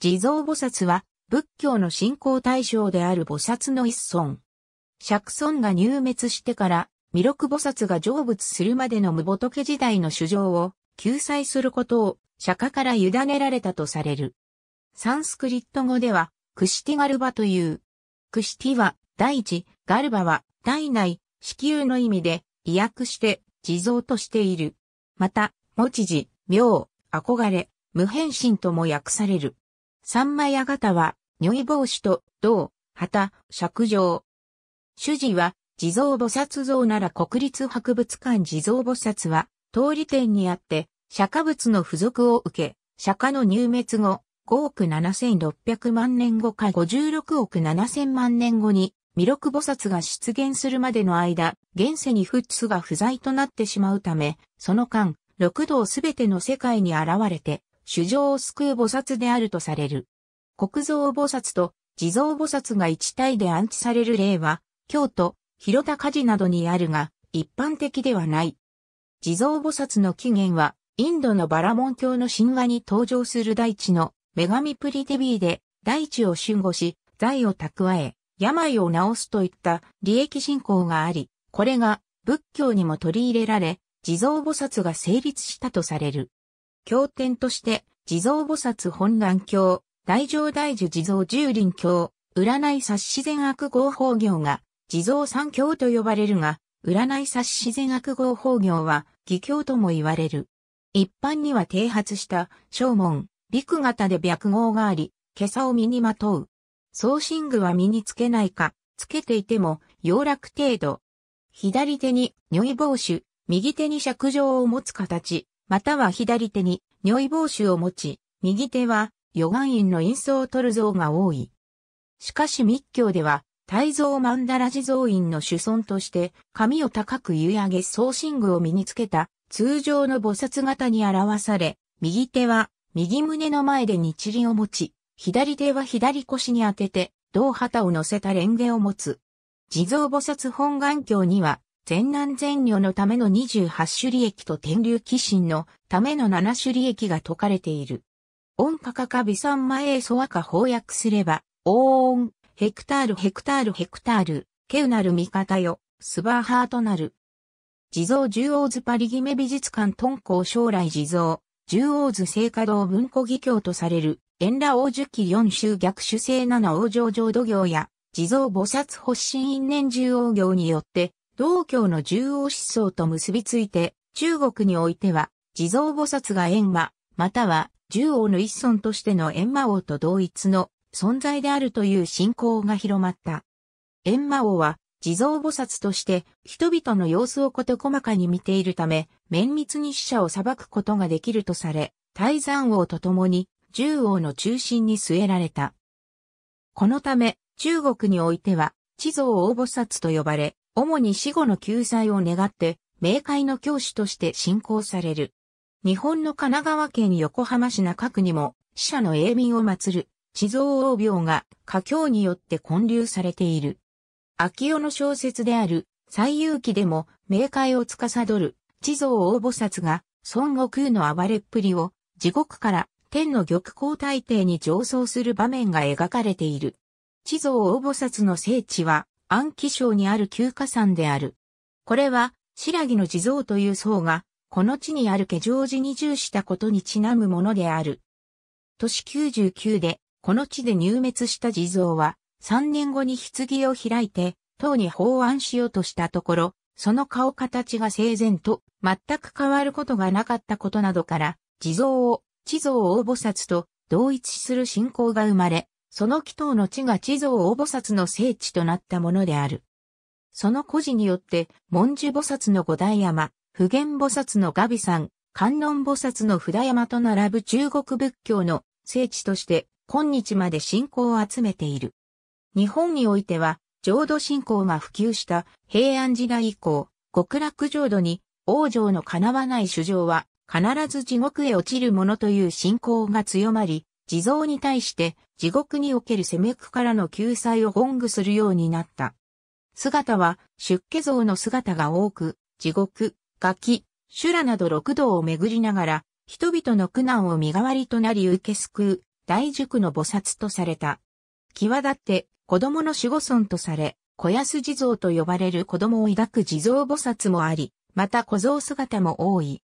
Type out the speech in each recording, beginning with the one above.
地蔵菩薩は仏教の信仰対象である菩薩の一尊。釈尊が入滅してから、弥勒菩薩が成仏するまでの無仏時代の主情を救済することを釈迦から委ねられたとされる。サンスクリット語では、クシティガルバという。クシティは、大地、ガルバは、体内、子宮の意味で、意訳して、地蔵としている。また、持ち字、妙、憧れ、無変身とも訳される。三枚屋型は、如意帽子と、銅、旗、尺状。主事は、地蔵菩薩像なら国立博物館地蔵菩薩は、通り店にあって、釈迦仏の付属を受け、釈迦の入滅後、5億7600万年後か56億7000万年後に、弥勒菩薩が出現するまでの間、現世に仏が不在となってしまうため、その間、六道すべての世界に現れて、主情を救う菩薩であるとされる。国蔵菩薩と地蔵菩薩が一体で安置される例は、京都、広田火事などにあるが、一般的ではない。地蔵菩薩の起源は、インドのバラモン教の神話に登場する大地の女神プリテビーで、大地を守護し、財を蓄え、病を治すといった利益信仰があり、これが仏教にも取り入れられ、地蔵菩薩が成立したとされる。経典として、地蔵菩薩本願経、大乗大樹地蔵十輪経、占い察自然悪号法行が、地蔵三経と呼ばれるが、占い察自然悪号法行は、義経とも言われる。一般には啓発した、正門、陸型で白号があり、袈裟を身にまとう。送信具は身につけないか、つけていても、洋楽程度。左手に、如意帽子、右手に尺状を持つ形、または左手に尿意帽子を持ち、右手は、余願院の印相を取る像が多い。しかし密教では、大蔵曼荼羅地蔵院の主尊として、髪を高く揺上げ送信具を身につけた、通常の菩薩型に表され、右手は、右胸の前で日輪を持ち、左手は左腰に当てて、銅旗を乗せた蓮華を持つ。地蔵菩薩本願経には、全難全女のための28種利益と天竜騎神のための7種利益が解かれている。音かか微酸前えソわか翻訳すれば、オーン、ヘクタールヘクタールヘクタール、けうなる味方よ、スバーハートなる。地蔵十王図パリ姫美術館コウ将来地蔵、十王図聖火堂文庫義教とされる、円羅王樹期四州逆主聖七王上浄土行や、地蔵菩薩発信因縁十王行によって、道教の重王思想と結びついて、中国においては、地蔵菩薩が閻魔、または獣王の一尊としての閻魔王と同一の存在であるという信仰が広まった。閻魔王は地蔵菩薩として人々の様子を事細かに見ているため、綿密に死者を裁くことができるとされ、大山王と共に獣王の中心に据えられた。このため、中国においては、地蔵王菩薩と呼ばれ、主に死後の救済を願って、冥界の教師として信仰される。日本の神奈川県横浜市中区にも、死者の永民を祀る、地蔵王廟が、家境によって建立されている。秋代の小説である、最遊記でも、冥界を司る、地蔵王菩薩が、孫悟空の暴れっぷりを、地獄から天の玉皇大帝に上奏する場面が描かれている。地蔵王菩薩の聖地は、安徽省にある旧火山である。これは、白木の地蔵という層が、この地にある化粧寺に住したことにちなむものである。年99で、この地で入滅した地蔵は、3年後に棺を開いて、塔に法案しようとしたところ、その顔形が整然と全く変わることがなかったことなどから、地蔵を、地蔵大菩薩と同一する信仰が生まれ、その祈祷の地が地蔵大菩薩の聖地となったものである。その故事によって、文殊菩薩の五大山、普賢菩薩のガビ山、観音菩薩の札山と並ぶ中国仏教の聖地として、今日まで信仰を集めている。日本においては、浄土信仰が普及した平安時代以降、極楽浄土に王城の叶わない主情は必ず地獄へ落ちるものという信仰が強まり、地蔵に対して地獄における攻めくからの救済をゴングするようになった。姿は出家像の姿が多く、地獄、ガキ、修羅など六道を巡りながら、人々の苦難を身代わりとなり受け救う、大塾の菩薩とされた。際立って、子供の守護尊とされ、小安地蔵と呼ばれる子供を抱く地蔵菩薩もあり、また小僧姿も多い。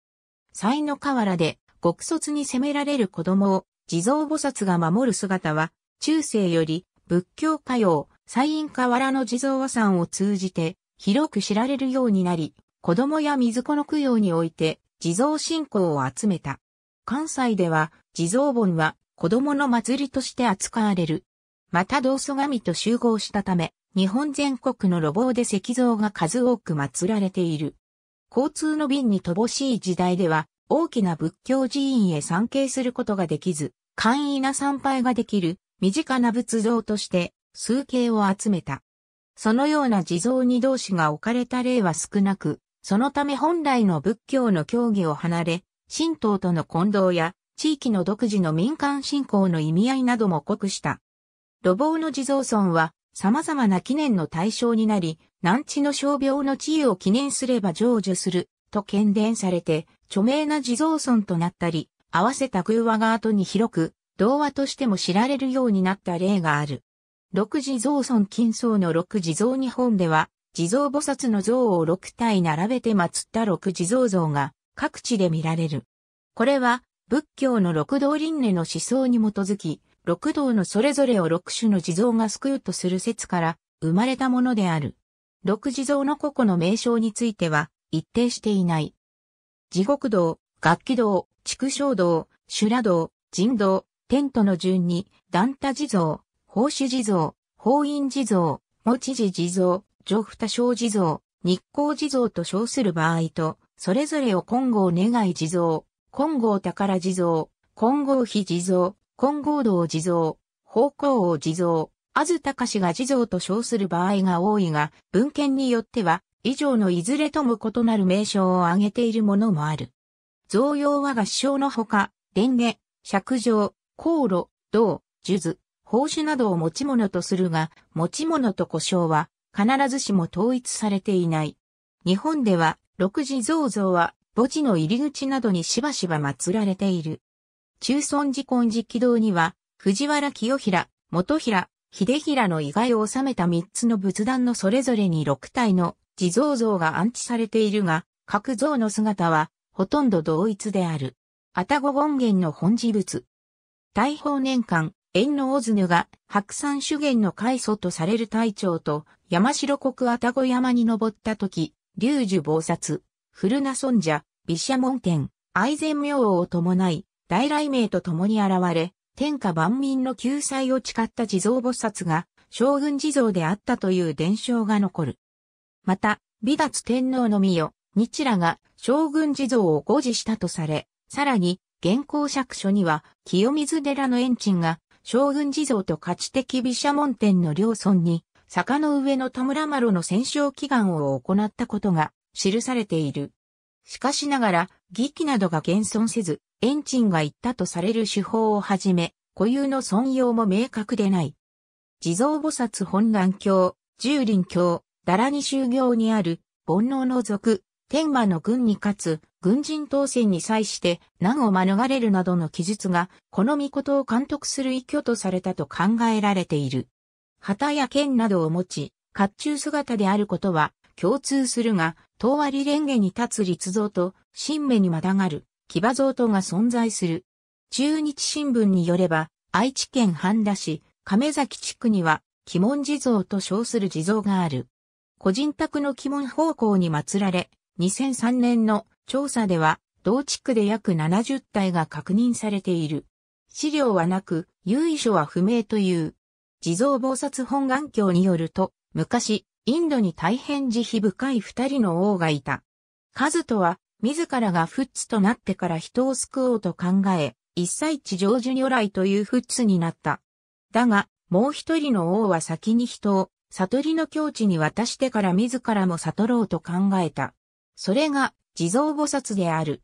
才の河原で、極卒に責められる子供を地蔵菩薩が守る姿は、中世より仏教歌謡、西院河原の地蔵和算を通じて、広く知られるようになり、子供や水子の供養において、地蔵信仰を集めた。関西では、地蔵盆は子供の祭りとして扱われる。また道祖神と集合したため、日本全国の路傍で石像が数多く祀られている。交通の便に乏しい時代では、大きな仏教寺院へ参詣することができず、簡易な参拝ができる身近な仏像として数形を集めた。そのような地蔵に同士が置かれた例は少なく、そのため本来の仏教の教義を離れ、神道との混同や地域の独自の民間信仰の意味合いなども濃くした。路房の地蔵村は様々な記念の対象になり、南地の傷病の地位を記念すれば成就すると懸伝されて、著名な地蔵尊となったり、合わせた偶話が後に広く、童話としても知られるようになった例がある。六地蔵尊金僧の六地蔵日本では、地蔵菩薩の像を六体並べて祀った六地蔵像が各地で見られる。これは仏教の六道輪廻の思想に基づき、六道のそれぞれを六種の地蔵が救うとする説から生まれたものである。六地蔵の個々の名称については一定していない。地獄道、楽器道、畜生道、修羅道、人道、テントの順に、団太地蔵、宝珠地蔵、宝印地蔵、持ち地地蔵、上二小地蔵、日光地蔵と称する場合と、それぞれを金剛願い地蔵、金剛宝地蔵、金剛非地蔵、金剛道地蔵、方向王地蔵、安ず隆が地蔵と称する場合が多いが、文献によっては、以上のいずれとも異なる名称を挙げているものもある。贈用は合唱のほか、電華、尺状、香炉、銅、数珠、宝珠などを持ち物とするが、持ち物と故障は必ずしも統一されていない。日本では、六字造像は墓地の入り口などにしばしば祀られている。中村寺根寺軌道には、藤原清平、元平、秀平の意外を収めた三つの仏壇のそれぞれに六体の地蔵像が安置されているが、各像の姿はほとんど同一である。愛宕権現の本事物。大宝年間、縁の大津が白山修験の開祖とされる隊長と山城国愛宕山に登った時、龍樹菩薩、古名尊者、毘沙門天、愛禅明王を伴い、大雷鳴と共に現れ、天下万民の救済を誓った地蔵菩薩が将軍地蔵であったという伝承が残る。また、美達天皇の御代、日羅が将軍地蔵を護持したとされ、さらに、現行釈書には、清水寺の延鎮が、将軍地蔵と価値的毘沙門天の両村に、坂の上の田村麻呂の戦勝祈願を行ったことが記されている。しかしながら、義機などが現存せず、延鎮が言ったとされる手法をはじめ、固有の尊用も明確でない。地蔵菩薩本願経、十輪経、ダラニ修行にある、煩悩の族、天馬の軍に勝つ、軍人当選に際して難を免れるなどの記述が、この御事を監督する依拠とされたと考えられている。旗や剣などを持ち、甲冑姿であることは共通するが、東割蓮華に立つ立像と、新芽にまたがる、騎馬像とが存在する。中日新聞によれば、愛知県半田市、亀崎地区には、鬼門地蔵と称する地蔵がある。個人宅の鬼門方向に祀られ、2003年の調査では、同地区で約70体が確認されている。資料はなく、由緒は不明という。地蔵菩薩本願教によると、昔、インドに大変慈悲深い二人の王がいた。カズトは、自らがフッツとなってから人を救おうと考え、一切地上樹如来というフッツになった。だが、もう一人の王は先に人を悟りの境地に渡してから自らも悟ろうと考えた。それが、地蔵菩薩である。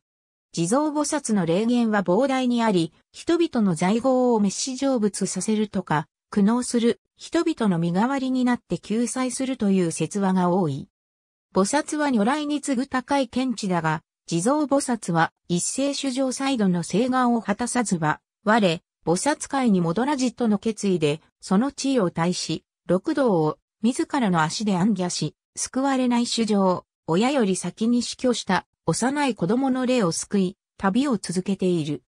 地蔵菩薩の霊言は膨大にあり、人々の在業を滅死成仏させるとか、苦悩する、人々の身代わりになって救済するという説話が多い。菩薩は如来に次ぐ高い見地だが、地蔵菩薩は一世主上再度の請願を果たさずは、我、菩薩界に戻らじとの決意で、その地位を退し、六道を自らの足で暗夜し、救われない主情、親より先に死去した幼い子供の霊を救い、旅を続けている。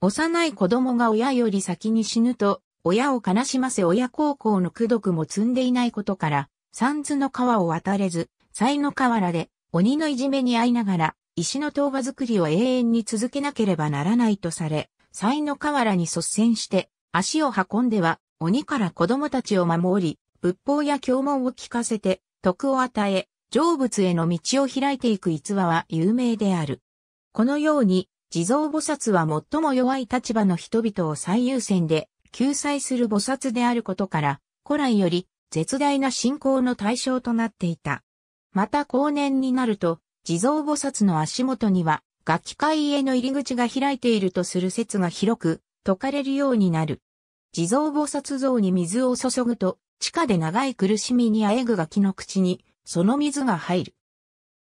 幼い子供が親より先に死ぬと、親を悲しませ親孝行の苦毒も積んでいないことから、三途の川を渡れず、才の河原で鬼のいじめに遭いながら、石の塔場作りを永遠に続けなければならないとされ、才の河原に率先して足を運んでは鬼から子供たちを守り、仏法や教文を聞かせて、徳を与え、成仏への道を開いていく逸話は有名である。このように、地蔵菩薩は最も弱い立場の人々を最優先で救済する菩薩であることから、古来より絶大な信仰の対象となっていた。また後年になると、地蔵菩薩の足元には、楽器会への入り口が開いているとする説が広く、説かれるようになる。地蔵菩薩像に水を注ぐと、地下で長い苦しみにあえぐキの口に、その水が入る。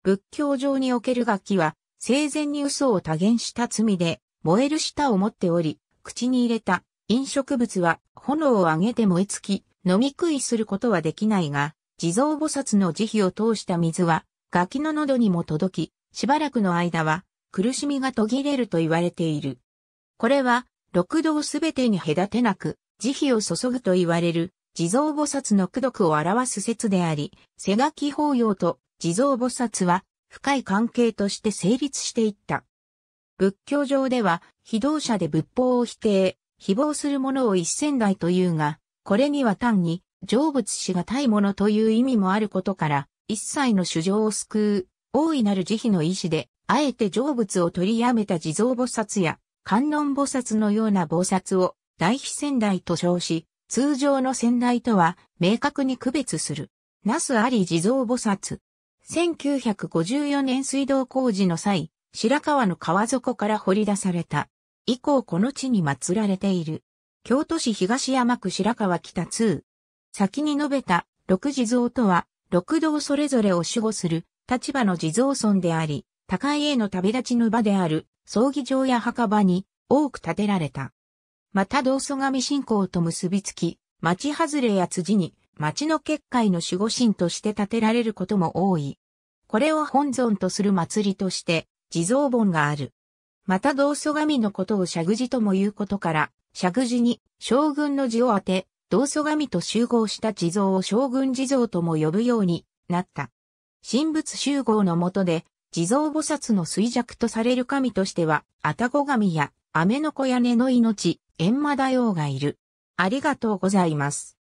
仏教上における楽器は、生前に嘘を多言した罪で、燃える舌を持っており、口に入れた飲食物は炎を上げて燃え尽き、飲み食いすることはできないが、地蔵菩薩の慈悲を通した水は、ガキの喉にも届き、しばらくの間は、苦しみが途切れると言われている。これは、六道すべてに隔てなく、慈悲を注ぐと言われる、地蔵菩薩の功徳を表す説であり、瀬垣法要と地蔵菩薩は深い関係として成立していった。仏教上では、非道者で仏法を否定、誹謗する者を一千代というが、これには単に、成仏しがたいものという意味もあることから、一切の主張を救う、大いなる慈悲の意志で、あえて成仏を取りやめた地蔵菩薩や、観音菩薩のような菩薩を大非仙台と称し、通常の仙台とは明確に区別する。那須あり地蔵菩薩。1954年水道工事の際、白川の川底から掘り出された。以降この地に祀られている。京都市東山区白川北通。先に述べた六地蔵とは、六道それぞれを守護する立場の地蔵尊であり、高いへの旅立ちの場である葬儀場や墓場に多く建てられた。また道祖神信仰と結びつき、町外れや辻に町の結界の守護神として建てられることも多い。これを本尊とする祭りとして、地蔵盆がある。また道祖神のことを釈寺とも言うことから、釈寺に将軍の字を当て、道祖神と集合した地蔵を将軍地蔵とも呼ぶようになった。神仏集合のもとで、地蔵菩薩の衰弱とされる神としては、愛宕神や、雨の子屋根の命、閻魔大王がいる。ありがとうございます。